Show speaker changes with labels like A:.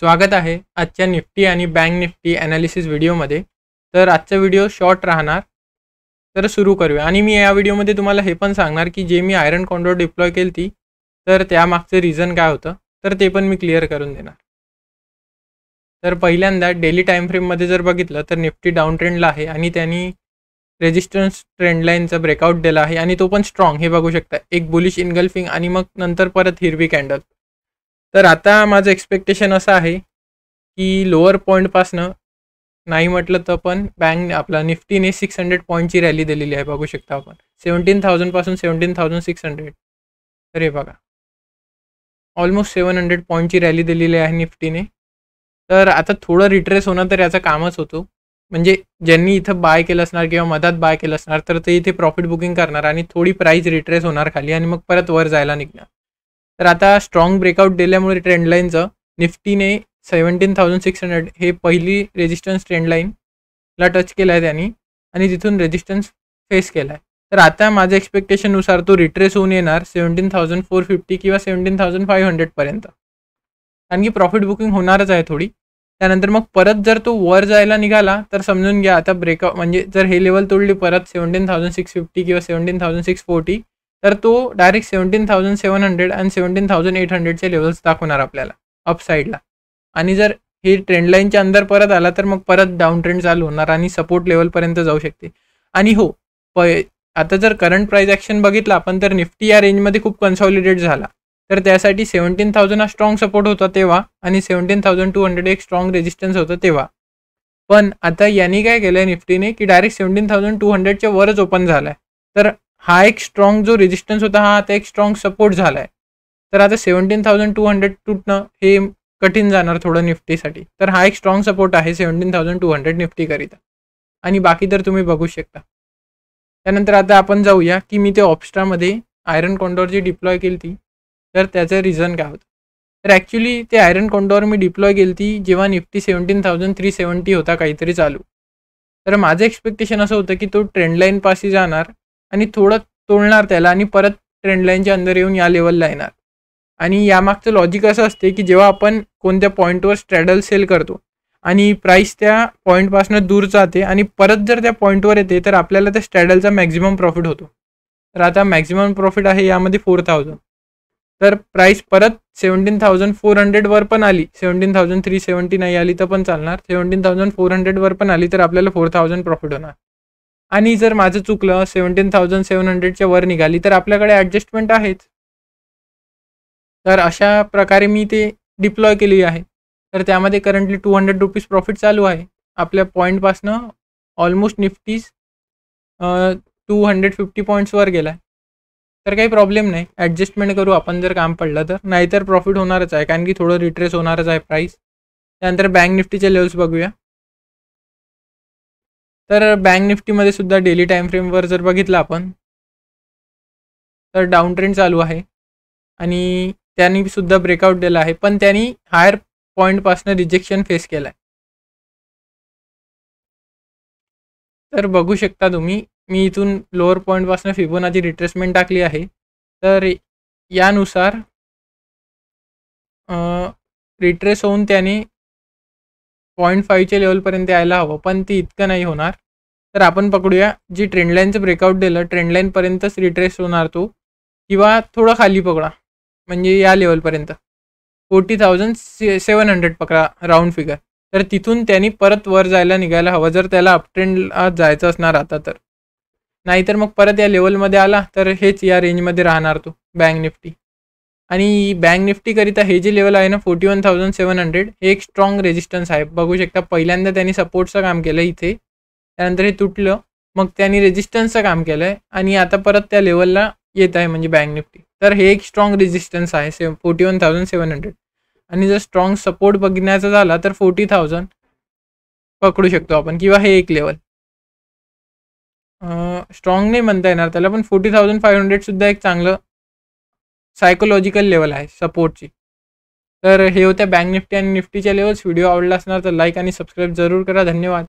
A: स्वागत आहे आजच्या
B: निफ्टी आणि बँक निफ्टी ॲनालिसिस व्हिडिओमध्ये तर आजचा व्हिडिओ शॉर्ट राहणार तर सुरू करूया आणि मी या व्हिडिओमध्ये तुम्हाला हे पण सांगणार की जे मी आयरन कॉन्डोर डिप्लॉय केली ती तर त्यामागचं रिझन काय होतं तर ते पण मी क्लिअर करून देणार तर पहिल्यांदा डेली टाईम फ्रेममध्ये जर बघितलं तर निफ्टी डाऊन ट्रेंडला आहे आणि त्यांनी रेजिस्टन्स ट्रेंडलाईनचा ब्रेकआउट दिला आहे आणि तो पण स्ट्रॉंग हे बघू शकता एक बुलिश इनगल्फिंग आणि मग नंतर परत हिरवी कॅन्डल तर आता माझं एक्सपेक्टेशन असं आहे की लोअर पॉईंटपासनं नाही म्हटलं तर पण बँक आपला निफ्टीने सिक्स हंड्रेड पॉईंटची रॅली दिलेली आहे बघू शकता आपण सेवन्टीन थाउजंडपासून सेवन्टीन थाउजंड सिक्स हंड्रेड तर हे बघा ऑलमोस्ट सेवन हंड्रेड पॉईंटची रॅली दिलेली आहे निफ्टीने तर आता थोडं रिट्रेस होणं तर याचं कामच होतो म्हणजे ज्यांनी इथं बाय केलं असणार किंवा मधात बाय केलं असणार तर ते इथे प्रॉफिट बुकिंग करणार आणि थोडी प्राईज रिट्रेस होणार खाली आणि मग परत वर जायला निघणार तर आता स्ट्रॉंग ब्रेकआउट दिल्यामुळे ट्रेंडलाईनचं निफ्टीने सेवन्टीन थाउजंड सिक्स हंड्रेड हे पहिली रेजिस्टन्स ट्रेंडलाईनला टच केला आहे त्यांनी आणि तिथून रेजिस्टन्स फेस केला आहे तर आता माझ्या एक्सपेक्टेशननुसार तो रिट्रेस होऊन येणार सेवन्टीन थाउजंड फोर फिफ्टी किंवा सेवन्टीन थाउजंड फाईव्ह हंड्रेडपर्यंत कारण की प्रॉफिट बुकिंग होणारच आहे थोडी त्यानंतर मग परत जर तो वर जायला निघाला तर समजून घ्या आता ब्रेकआउट म्हणजे जर हे लेवल तोडली परत सेवन्टीन थाउजंड सिक्स फिफ्टी किंवा सेवन्टीन थाउजंड सिक्स फोर्टी तर तो direct seventeen thousand seven hundred आणि सेवन्टीन थाउजंड एट हंड्रेडचे लेवल्स दाखवणार आपल्याला अपसाईडला आणि जर ही ट्रेंडलाईनच्या अंदर परत आला तर मग परत डाऊन ट्रेंड चालू होणार आणि सपोर्ट लेवलपर्यंत जाऊ शकते आणि हो प आता जर करंट प्राईज ॲक्शन बघितला आपण तर निफ्टी या रेंजमध्ये खूप कन्सॉलिडेट झाला तर त्यासाठी सेवन्टीन थाउजंड हा स्ट्रॉंग सपोर्ट होता तेव्हा आणि सेवन्टीन थाउजंड टू हंड्रेड एक स्ट्रॉंग रेजिस्टन्स होतं तेव्हा पण आता यांनी काय केलं निफ्टीने की डायरेक्ट सेवन्टीन थाउजंड टू हंड्रेडच्या वरच ओपन झाला आहे तर हा एक स्ट्रॉंग जो रेजिस्टन्स होता हा आता एक स्ट्रॉंग सपोर्ट झाला आहे तर आता सेवन्टीन थाउजंड टू हंड्रेड तुटणं हे कठीण जाणार थोडं निफ्टीसाठी तर हा एक स्ट्रॉंग सपोर्ट आहे सेवन्टीन थाउजंड टू हंड्रेड निफ्टीकरिता आणि बाकी तर तुम्ही बघू शकता त्यानंतर आता आपण जाऊया की मी ते ऑप्स्ट्रामध्ये आयरन कॉन्डॉर जी डिप्लॉय केली ती तर त्याचं रिझन काय होतं तर ॲक्च्युली ते आयरन कॉन्डॉर मी डिप्लॉय केली ती जेव्हा Nifty seventeen thousand three seventy होता काहीतरी चालू तर माझं एक्सपेक्टेशन असं होतं की तो ट्रेंडलाईन पासी जाणार आणि थोडं तोडणार त्याला आणि परत ट्रेंडलाईनच्या अंदर येऊन या लेवलला येणार आणि यामागचं लॉजिक असं असते की जेव्हा आपण कोणत्या पॉईंटवर स्ट्रॅडल सेल करतो आणि प्राईस त्या पॉईंटपासून दूर जाते आणि परत जर त्या पॉईंटवर येते तर आपल्याला त्या स्ट्रॅडलचा मॅक्झिमम प्रॉफिट होतो तर आता मॅक्झिमम प्रॉफिट आहे यामध्ये फोर थाउजंड तर प्राईस परत सेवन्टीन थाउजंड फोर हंड्रेडवर पण आली सेवन्टीन थाउजंड थ्री सेवन्टी नाही आली तर पण चालणार सेवन्टीन थाउजंड फोर हंड्रेडवर पण आली तर आपल्याला फोर थाउजंड प्रॉफिट होणार आणि जर माझं चुकलं सेवन्टीन थाउजंड सेवन हंड्रेडच्या वर निघाली तर आपल्याकडे ॲडजस्टमेंट आहेत तर अशा प्रकारे मी ते डिप्लॉय केली आहे तर त्यामध्ये currently two hundred rupees profit चालू आहे आपल्या पॉईंटपासनं almost Nifty's two hundred fifty पॉईंट्सवर गेला आहे तर काही प्रॉब्लेम नाही ॲडजस्टमेंट करू आपण जर काम पडलं तर नाहीतर प्रॉफिट होणारच आहे कारण की थोडं रिट्रेस होणारच आहे प्राईस त्यानंतर बँक निफ्टीचे लेवल्स बघूया तर बँक निफ्टीमध्ये सुद्धा डेली टाईम फ्रेमवर जर बघितलं आपण तर डाऊन ट्रेंड चालू आहे आणि त्यांनी सुद्धा ब्रेकआउट दिला आहे पण त्यांनी हायर पॉईंटपासून रिजेक्शन फेस केलं
A: आहे तर बघू शकता तुम्ही मी इथून लोअर पॉईंटपासून फिबोनाची रिट्रेसमेंट टाकली आहे तर यानुसार रिट्रेस होऊन त्याने
B: पॉईंट फाईव्हच्या लेवलपर्यंत यायला हवं पण ती इतकं नाही होणार तर आपण पकडूया जी ट्रेंडलाईनचं ब्रेकआउट दिलं ट्रेंडलाईनपर्यंतच रिट्रेस होणार तो किंवा थोडं खाली पकडा म्हणजे या लेवलपर्यंत फोर्टी थाउजंड से सेवन हंड्रेड पकडा राऊंड फिगर तर तिथून त्यांनी परत वर जायला निघायला हवं जर त्याला अपट्रेंडला जायचं असणार आता तर नाहीतर मग परत या लेवलमध्ये आला तर हेच या रेंजमध्ये राहणार तो बँक निफ्टी आणि बँक निफ्टीकरिता हे जे लेवल आहे ना forty one thousand seven hundred हे एक स्ट्रॉंग रेजिस्टन्स आहे बघू शकता पहिल्यांदा त्यांनी सपोर्टचं काम केलं इथे त्यानंतर हे तुटलं मग त्यांनी रेजिस्टन्सचं काम केलं आहे आणि आता परत त्या लेवलला येत आहे म्हणजे बँक निफ्टी तर हे एक स्ट्रॉंग रेजिस्टन्स आहे से forty one thousand seven hundred आणि जर स्ट्रॉंग सपोर्ट बघण्याचा झाला तर फोर्टी थाउजंड पकडू शकतो आपण किंवा हे एक लेवल स्ट्रॉंग नाही म्हणता येणार त्याला पण फोर्टी थाउजंड फाईव्ह हंड्रेडसुद्धा एक चांगलं सायकोलॉजिकल लेवल आहे सपोर्टची तर हे होत्या बँक निफ्टी आणि निफ्टीच्या लेवल्स व्हिडिओ आवडला असणार
A: तर लाईक आणि सबस्क्राईब जरूर करा धन्यवाद